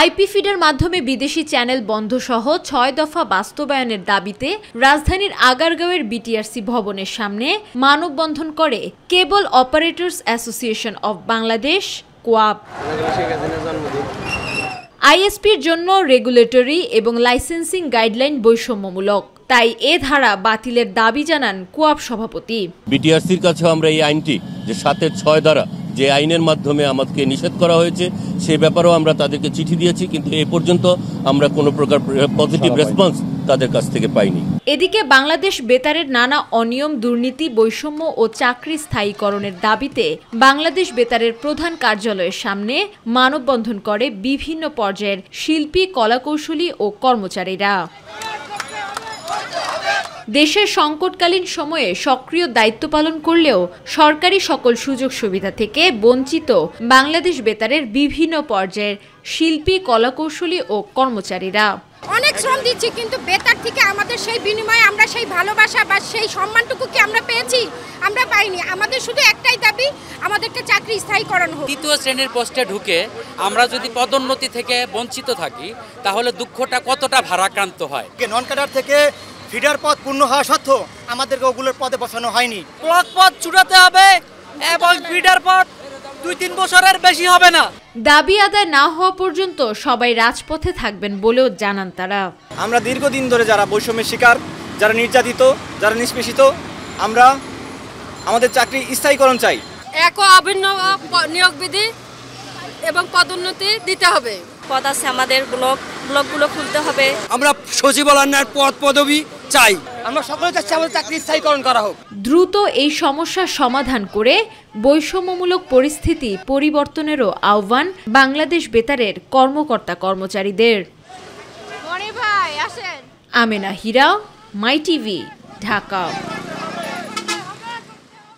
IP ফিডের মাধ্যমে বিদেশি channel বন্ধ সহ ছয় দফা বাস্তবায়নের দাবিতে রাজধানীর আগারগাঁওয়ের বিটিআরসি ভবনের সামনে মানববন্ধন করে cable operators association of Bangladesh COAB আইএসপির জন্য রেগুলেটরি এবং লাইসেন্সিং গাইডলাইন বৈষম্যমূলক তাই এ ধারা বাতিলের দাবি জানান কোয়াব সভাপতি বিটিআরসির কাছে আমরা এই আইনটি যে সাতের ছয় দ্বারা যে আইনের মাধ্যমে আমাদেরকে নিষেধ করা হয়েছে সে ব্যাপারেও আমরা তাদেরকে চিঠি দিয়েছি কিন্তু এ পর্যন্ত আমরা কোনো প্রকার পজিটিভ রেসপন্স তাদের কাছ থেকে পাইনি এদিকে বাংলাদেশ বেতারের নানা অনিয়ম দুর্নীতি বৈষম্য ও চাকরি স্থায়ীকরণের দাবিতে বাংলাদেশ বেতারের প্রধান কার্যালয়ের সামনে মানববন্ধন করে বিভিন্ন পর্যায়ের শিল্পী কলাকৌশলী ও কর্মচারীরা দেশের সংকটকালীন সময়ে সক্রিয় দায়িত্ব পালন করলেও সরকারি সকল সুযোগ সুবিধা থেকে বঞ্চিত বাংলাদেশ বেতারের বিভিন্ন পর্যায়ের শিল্পী কলাকৌশলী ও কর্মচারীরা অনেক শ্রম দিচ্ছি কিন্তু বেতার থেকে আমাদের সেই বিনিময়ে আমরা সেই ভালোবাসা বা সেই সম্মানটুকু কি আমরা পেয়েছি আমরা পাইনি আমাদের শুধু একটাই দাবি আমাদেরকে চাকরি স্থায়ী করানো হোক তৃতীয় শ্রেণীর পোস্টে ঢুকে আমরা যদি পদোন্নতি থেকে বঞ্চিত থাকি তাহলে দুঃখটা কতটা ভারাক্রান্ত হয় নন ক্যাডার থেকে ফিডার পথ পূর্ণ হওয়া সত্ত্বেও আমাদেরকে ওগুলোর পদে বসানো হয়নি ব্লক পথ চুড়াতে হবে এবং ফিডার পথ দুই তিন বছরের বেশি হবে না দাবি আদায় না হওয়া পর্যন্ত সবাই রাজপথে থাকবেন বলেও জানান তারা আমরা দীর্ঘদিন ধরে যারা বৈষম্যের শিকার যারা নির্যাতিত যারা নিষ্পেষিত আমরা আমাদের চাকরি স্থায়ীকরণ চাই এক অভিন্ন নিয়োগ বিধি এবং পদোন্নতি দিতে হবে পদ আছে আমাদের ব্লক ব্লকগুলো খুলতে হবে আমরা সচিবালয় পদ পদবি চাই আমরা সকলে চাচ্ছি আমাদের চাকরি স্থায়ীকরণ করা হোক দ্রুত এই সমস্যার সমাধান করে বৈষম্যমূলক পরিস্থিতি পরিবর্তনেরও আহ্বান বাংলাদেশ বেতারের কর্মকর্তা কর্মচারীদের আমেনা হিরা মাই টিভি ঢাকা